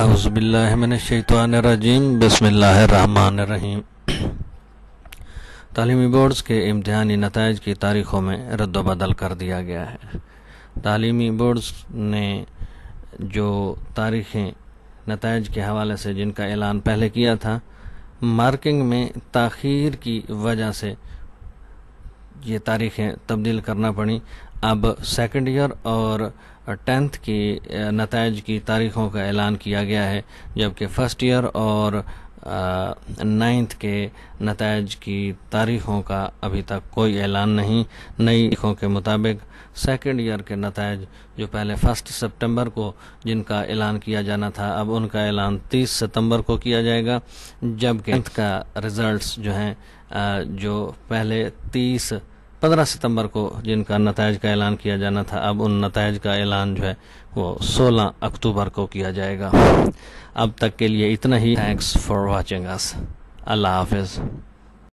اعوذ باللہ من الشیطان الرجیم بسم اللہ الرحمن الرحیم تعلیمی بورڈز کے امتحانی نتائج کی تاریخوں میں رد و بدل کر دیا گیا ہے تعلیمی بورڈز نے جو تاریخیں نتائج کے حوالے سے جن کا اعلان پہلے کیا تھا مارکنگ میں تاخیر کی وجہ سے یہ تاریخیں تبدیل کرنا پڑیں اب سیکنڈ ایئر اور ٹینتھ کی نتائج کی تاریخوں کا اعلان کیا گیا ہے جبکہ فرسٹ ایئر اور نائنتھ کے نتائج کی تاریخوں کا ابھی تک کوئی اعلان نہیں نئی تاریخوں کے مطابق سیکنڈ ایئر کے نتائج جو پہلے فرسٹ سپٹمبر کو جن کا اعلان کیا جانا تھا اب ان کا اعلان تیس ستمبر کو کیا جائے گا جبکہ ٹینتھ کا ریزلٹس جو ہیں جو پہلے تیس پندرہ ستمبر کو جن کا نتائج کا اعلان کیا جانا تھا اب ان نتائج کا اعلان جو ہے وہ سولہ اکتوبر کو کیا جائے گا اب تک کے لیے اتنا ہی تھینکس فار واچنگ اس اللہ حافظ